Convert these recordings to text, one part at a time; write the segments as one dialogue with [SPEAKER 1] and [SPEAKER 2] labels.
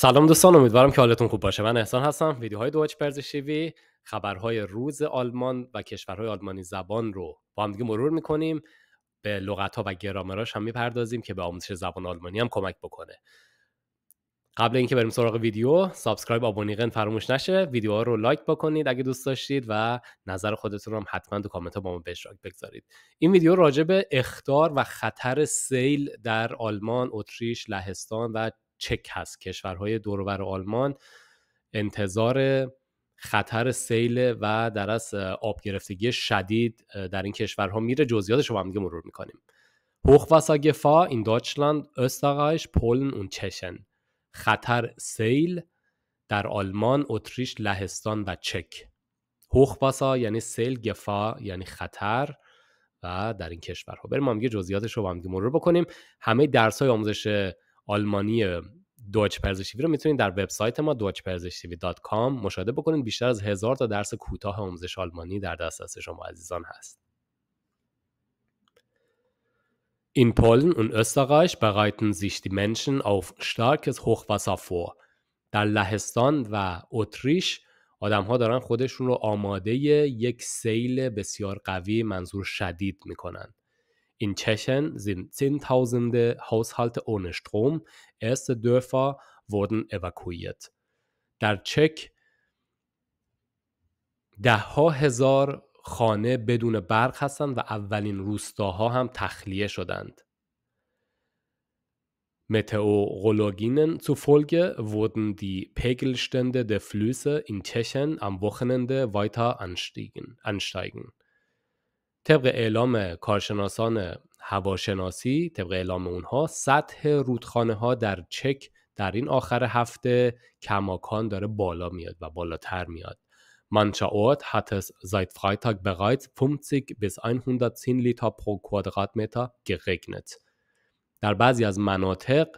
[SPEAKER 1] سلام دوستان امیدوارم که حالتون خوب باشه من احسان هستم ویدیوهای دوچ پرزشیوی خبرهای روز آلمان و کشورهای آلمانی زبان رو با هم مرور میکنیم به لغت ها و گرامراش هم میپردازیم که به آموزش زبان آلمانی هم کمک بکنه قبل اینکه بریم سراغ ویدیو سابسکرایب آبونیقن فراموش نشه ویدیوها رو لایک بکنید اگه دوست داشتید و نظر خودتون رو هم حتما تو کامنت ها با ما به اشتراک بگذارید این ویدیو راجع به اخطار و خطر سیل در آلمان، اتریش، لهستان و چک هست کشورهای دورور آلمان انتظار خطر سیل و در از آب گرفتگی شدید در این کشورها میره جزئیاتش رو با هم دیگه مرور میکنیم Hochwassergefahr این دوچلند، Österreich, پولن و چشن، خطر سیل در آلمان، اتریش، لهستان و چک. واسا یعنی سیل، گفا یعنی خطر و در این کشورها. بریم ما هم جزئیاتش رو با هم مرور بکنیم. همه درس‌های آموزش آلمانی دوچ پرزشتیوی رو میتونید در وبسایت ما کام مشاهده بکنید بیشتر از هزار تا درس کوتاه آموزش آلمانی در دسترس شما عزیزان هست In Polen und Österreich bereiten sich die Menschen auf starkes Hochwasser vor. در لهستان و اتریش آدم ها دارن خودشون رو آماده یک سیل بسیار قوی منظور شدید میکنن. In Tschechien sind Zehntausende Haushalte ohne Strom. Erste Dörfer wurden evakuiert. Der Darchek ده ها هزار خانه بدون برق هستند و اولین روستاها هم تخلیه شدند. Meteorologinnen zufolge wurden die Pegelstände der Flüsse in Tschechien am Wochenende weiter ansteigen. طبق اعلام کارشناسان هواشناسی طبق اعلام اونها سطح رودخانه ها در چک در این آخر هفته کماکان داره بالا میاد و بالاتر میاد Mancher hat es seit Freitag bereits 50 bis 110 Liter pro Quadratmeter geregnet. در بعضی از مناطق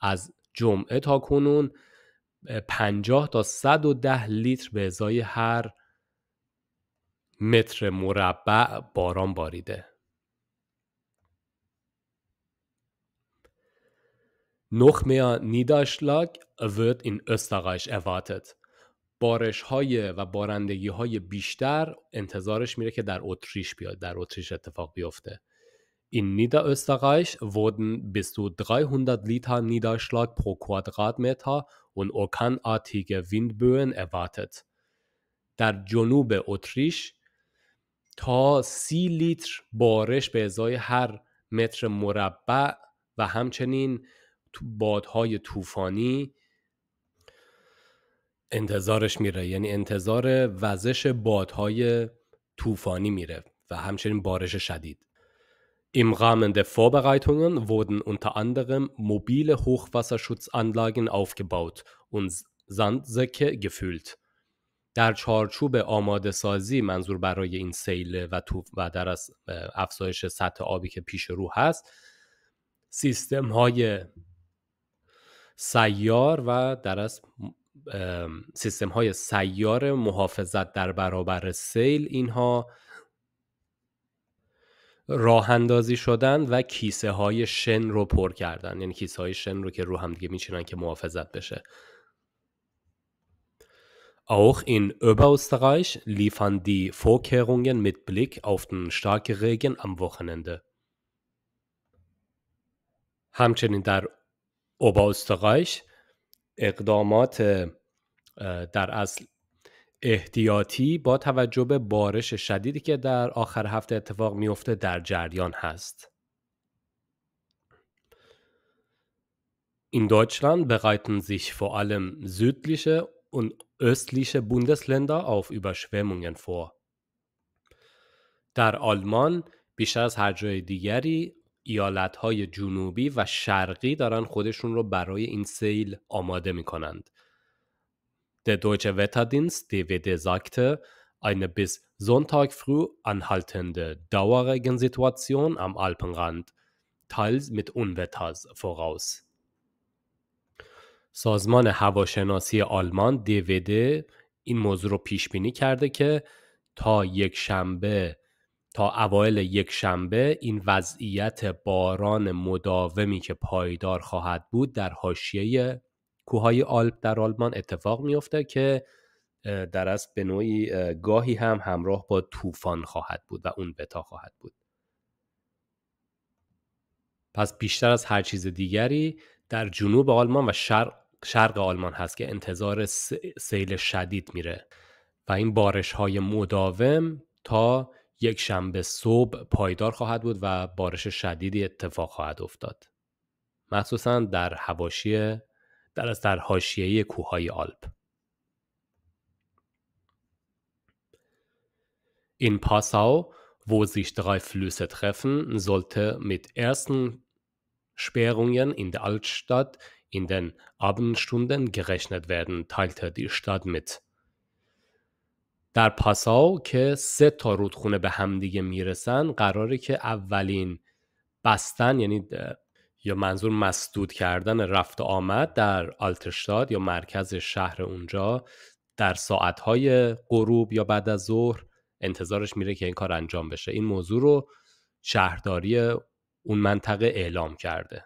[SPEAKER 1] از جمعه تا کنون 50 تا 110 لیتر به ازای هر متر مربع باران باریده Noch mehr Niederschlag wird in Österreich بارش های و بارندگی های بیشتر انتظارش میره که در اتریش بیاد در اتریش اتفاق بیفته In Niederösterreich wurden bis zu 300 Liter Niederschlag pro Quadratmeter und ویند Windböen erwartet. در جنوب اتریش تا سی لیتر بارش به ازای هر متر مربع و همچنین بادهای طوفانی انتظارش میره یعنی انتظار وزش بادهای طوفانی میره و همچنین بارش شدید. Im Rahmen der Vorbereitungen wurden unter anderem mobile Hochwasserschutzanlagen aufgebaut und Sandsäcke gefüllt. در چارچوب آماده سازی منظور برای این سیل و و در از افزایش سطح آبی که پیش رو هست سیستم های سیار و در از سیستم های سیار محافظت در برابر سیل اینها راه اندازی شدن و کیسه های شن رو پر کردن یعنی کیسه های شن رو که رو هم دیگه میچینن که محافظت بشه Auch in Oberösterreich liefern die Vorkehrungen mit Blick auf den starken Regen am Wochenende. همچنین در oberösterreich اقدامات در از احتیاطی با توجه به بارش شدیدی که در آخر هفته اتفاق میفته در جریان هست. In Deutschland bereiten sich vor allem südliche und östliche Bundesländer auf Überschwemmungen vor. در آلمان بیشتر از هر جای دیگری ایالتهای جنوبی و شرقی دارن خودشون رو برای این سیل آماده می کنند. Der deutsche Wetterdienst DWD sagte, eine bis Sonntag früh anhaltende Dauerregensituation am Alpenrand, teils mit Unwetters voraus. سازمان هواشناسی آلمان دیویده این موضوع رو پیش بینی کرده که تا یک شنبه تا اوایل یک شنبه این وضعیت باران مداومی که پایدار خواهد بود در حاشیه کوههای آلپ در آلمان اتفاق میفته که در از به نوعی گاهی هم همراه با طوفان خواهد بود و اون بتا خواهد بود پس بیشتر از هر چیز دیگری در جنوب آلمان و شرق, شرق آلمان هست که انتظار سیل شدید میره و این بارش های مداوم تا یک شنبه صبح پایدار خواهد بود و بارش شدیدی اتفاق خواهد افتاد مخصوصا در هواشی در از در حاشیه کوههای آلپ این پاساو wo sich drei Flüsse treffen, sollte mit ersten Sperrungen in der Altstadt in werden, teilte die Stadt mit. در پاساو که سه تا رودخونه به همدیگه میرسن قراره که اولین بستن یعنی یا منظور مسدود کردن رفت آمد در آلتشتاد یا مرکز شهر اونجا در ساعتهای غروب یا بعد از ظهر انتظارش میره که این کار انجام بشه این موضوع رو شهرداری اون منطقه اعلام کرده.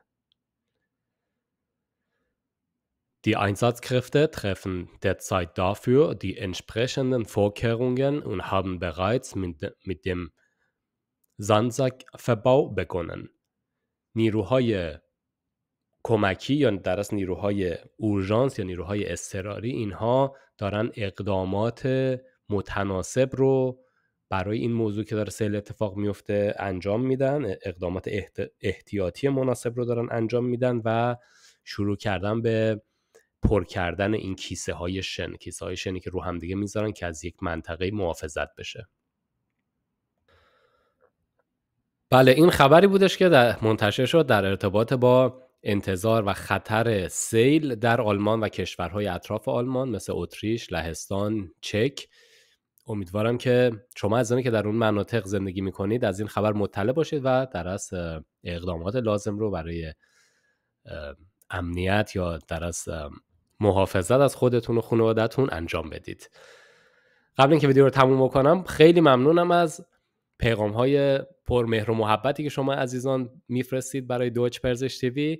[SPEAKER 1] Die Einsatzkräfte treffen derzeit dafür die entsprechenden Vorkehrungen und haben bereits mit, mit dem Sandsackverbau begonnen. نیروهای کمکی یا در از نیروهای اورژانس یا نیروهای اضطراری اینها دارن اقدامات متناسب رو برای این موضوع که داره سیل اتفاق میفته انجام میدن اقدامات احتیاطی مناسب رو دارن انجام میدن و شروع کردن به پر کردن این کیسه های شن کیسه های شنی که رو همدیگه میذارن که از یک منطقه محافظت بشه بله این خبری بودش که در منتشر شد در ارتباط با انتظار و خطر سیل در آلمان و کشورهای اطراف آلمان مثل اتریش، لهستان، چک امیدوارم که شما از که در اون مناطق زندگی میکنید از این خبر مطلع باشید و در از اقدامات لازم رو برای امنیت یا در از محافظت از خودتون و خانوادتون انجام بدید قبل اینکه ویدیو رو تموم بکنم خیلی ممنونم از پیغام های پر مهر و محبتی که شما عزیزان میفرستید برای دوچ پرزش تیوی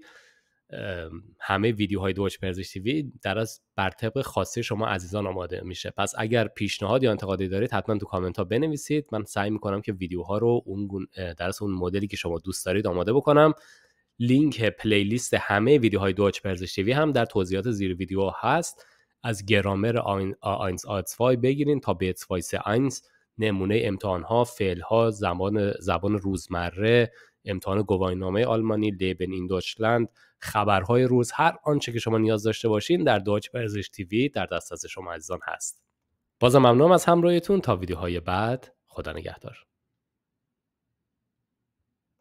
[SPEAKER 1] همه ویدیوهای دوچ پرزش تیوی در از بر طبق خواسته شما عزیزان آماده میشه پس اگر پیشنهاد یا انتقادی دارید حتما تو کامنت ها بنویسید من سعی میکنم که ویدیوها رو اون در از اون مدلی که شما دوست دارید آماده بکنم لینک پلیلیست همه ویدیوهای دوچ پرزش تیوی هم در توضیحات زیر ویدیو هست از گرامر آینس آینز بگیرین تا به وایس آینس نمونه امتحان ها فعل ها زبان روزمره امتحان گواهینامه آلمانی لیبن این دوچلند خبرهای روز هر آنچه که شما نیاز داشته باشین در دوچ برزش تیوی در دسترس شما عزیزان هست بازم ممنونم از همراهیتون تا ویدیوهای بعد خدا نگهدار